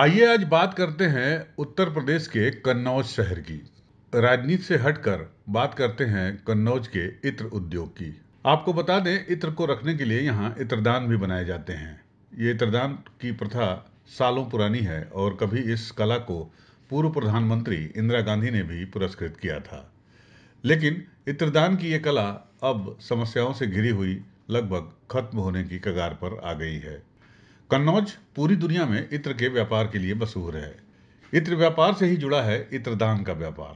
आइए आज बात करते हैं उत्तर प्रदेश के कन्नौज शहर की राजनीति से हटकर बात करते हैं कन्नौज के इत्र उद्योग की आपको बता दें इत्र को रखने के लिए यहाँ इत्रदान भी बनाए जाते हैं ये इत्रदान की प्रथा सालों पुरानी है और कभी इस कला को पूर्व प्रधानमंत्री इंदिरा गांधी ने भी पुरस्कृत किया था लेकिन इत्रदान की ये कला अब समस्याओं से घिरी हुई लगभग खत्म होने की कगार पर आ गई है कन्नौज पूरी दुनिया में इत्र के व्यापार के लिए मशहूर है इत्र व्यापार से ही जुड़ा है इत्रदान का व्यापार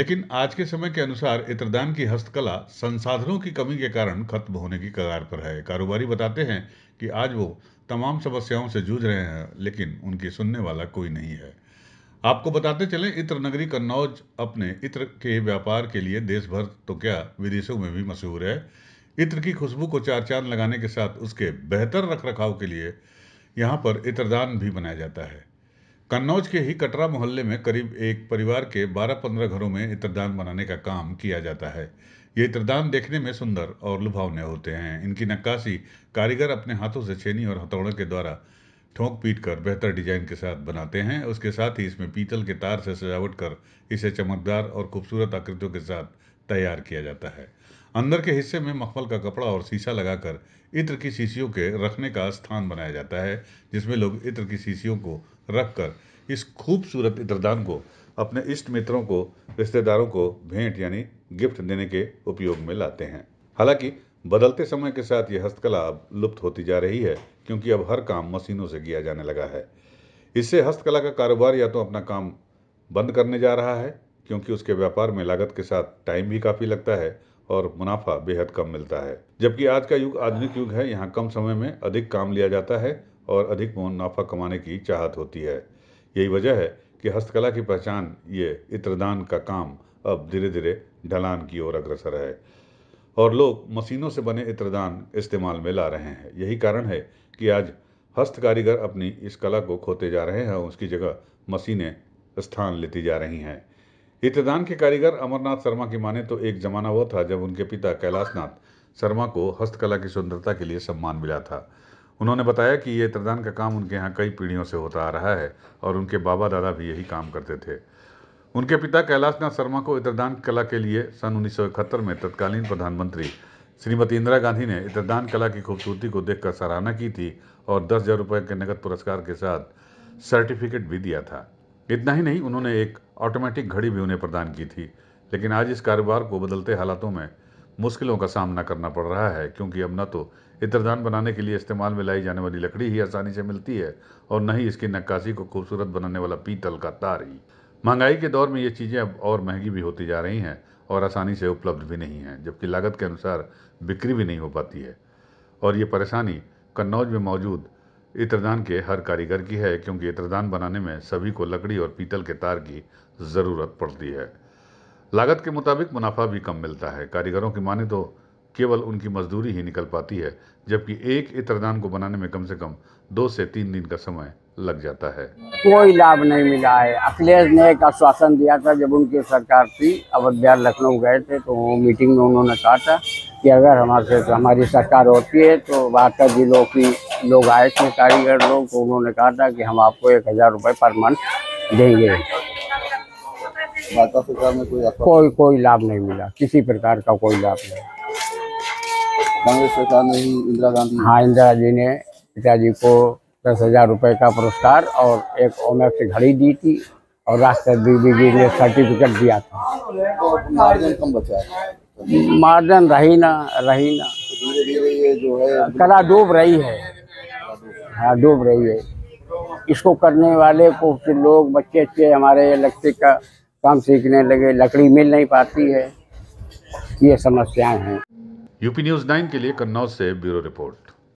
लेकिन आज के समय के अनुसार इत्रदान की हस्तकला संसाधनों की कमी के कारण खत्म होने की कगार पर है कारोबारी बताते हैं कि आज वो तमाम समस्याओं से जूझ रहे हैं लेकिन उनकी सुनने वाला कोई नहीं है आपको बताते चले इत्र नगरी कन्नौज अपने इत्र के व्यापार के लिए देश भर तो क्या विदेशों में भी मशहूर है इत्र की खुशबू को चार चांद लगाने के साथ उसके बेहतर रख रखाव के लिए यहाँ पर इत्रदान भी बनाया जाता है कन्नौज के ही कटरा मोहल्ले में करीब एक परिवार के 12-15 घरों में इत्रदान बनाने का काम किया जाता है ये इत्रदान देखने में सुंदर और लुभावने होते हैं इनकी नक्काशी कारीगर अपने हाथों से छेनी और हथौड़े के द्वारा ठोंक पीट कर बेहतर डिजाइन के साथ बनाते हैं उसके साथ ही इसमें पीतल के तार से सजावट कर इसे चमकदार और खूबसूरत आकृतियों के साथ तैयार किया जाता है अंदर के हिस्से में मखमल का कपड़ा और शीशा लगाकर इत्र की शीशियों के रखने का स्थान बनाया जाता है जिसमें लोग इत्र की शीशियों को रख कर इस खूबसूरत इत्रदान को अपने इष्ट मित्रों को रिश्तेदारों को भेंट यानी गिफ्ट देने के उपयोग में लाते हैं हालांकि बदलते समय के साथ ये हस्तकला अब लुप्त होती जा रही है क्योंकि अब हर काम मशीनों से किया जाने लगा है इससे हस्तकला का कारोबार या तो अपना काम बंद करने जा रहा है क्योंकि उसके व्यापार में लागत के साथ टाइम भी काफ़ी लगता है और मुनाफा बेहद कम मिलता है जबकि आज का युग आधुनिक हाँ। युग है यहाँ कम समय में अधिक काम लिया जाता है और अधिक मुनाफा कमाने की चाहत होती है यही वजह है कि हस्तकला की पहचान ये इत्रदान का काम अब धीरे धीरे ढलान की ओर अग्रसर है और लोग मशीनों से बने इत्रदान इस्तेमाल में ला रहे हैं यही कारण है कि आज हस्त कारीगर अपनी इस कला को खोते जा रहे हैं और उसकी जगह मशीनें स्थान लेती जा रही हैं हितदान के कारीगर अमरनाथ शर्मा की माने तो एक जमाना वो था जब उनके पिता कैलाशनाथ शर्मा को हस्तकला की सुंदरता के लिए सम्मान मिला था उन्होंने बताया कि ये इत्रदान का काम उनके यहाँ कई पीढ़ियों से होता आ रहा है और उनके बाबा दादा भी यही काम करते थे उनके पिता कैलाशनाथ शर्मा को इत्रदान कला के लिए सन उन्नीस में तत्कालीन प्रधानमंत्री श्रीमती इंदिरा गांधी ने इतरदान कला की खूबसूरती को देखकर सराहना की थी और दस हज़ार रुपये के नकद पुरस्कार के साथ सर्टिफिकेट भी दिया था इतना ही नहीं उन्होंने एक ऑटोमेटिक घड़ी भी उन्हें प्रदान की थी लेकिन आज इस कारोबार को बदलते हालातों में मुश्किलों का सामना करना पड़ रहा है क्योंकि अब न तो इत्रदान बनाने के लिए इस्तेमाल में लाई जाने वाली लकड़ी ही आसानी से मिलती है और न ही इसकी नक्काशी को खूबसूरत बनाने वाला पीतल का तार ही महंगाई के दौर में ये चीज़ें अब और महंगी भी होती जा रही हैं और आसानी से उपलब्ध भी नहीं हैं जबकि लागत के अनुसार बिक्री भी नहीं हो पाती है और ये परेशानी कन्नौज में मौजूद इत्रदान के हर कारीगर की है क्योंकि इत्रदान बनाने में सभी को लकड़ी और पीतल के तार की ज़रूरत पड़ती है लागत के मुताबिक मुनाफा भी कम मिलता है कारीगरों की माने तो केवल उनकी मजदूरी ही निकल पाती है जबकि एक इत्रदान को बनाने में कम से कम दो से तीन दिन का समय लग जाता है कोई लाभ नहीं मिला है अखिलेश ने एक आश्वासन दिया था जब उनकी सरकार थी अवध्या लखनऊ गए थे तो मीटिंग में उन्होंने कहा था कि अगर हमारे तो हमारी सरकार होती है तो बहत्तर जिलों की लोग आए थे कारीगर लोग तो उन्होंने कहा था कि हम आपको एक हज़ार रुपये पर मंथ देंगे में कोई कोई कोई लाभ नहीं मिला किसी प्रकार का कोई लाभ नहीं कांग्रेस सरकार ने ही इंदिरा गांधी हाँ इंदिरा जी ने पिताजी को दस हजार रुपये का पुरस्कार और एक ओमेक्स घड़ी दी थी और राष्ट्र बीबी जी ने सर्टिफिकेट दिया था मार्जन मार्जिन कम बचा है मार्जिन रही ना रही ना जो है कला डूब रही है हाँ डूब रही है इसको करने वाले को लोग बच्चे अच्छे हमारे इलेक्ट्रिक का काम सीखने लगे लकड़ी मिल नहीं पाती है ये समस्याएं हैं यूपी न्यूज़ नाइन के लिए कन्नौज से ब्यूरो रिपोर्ट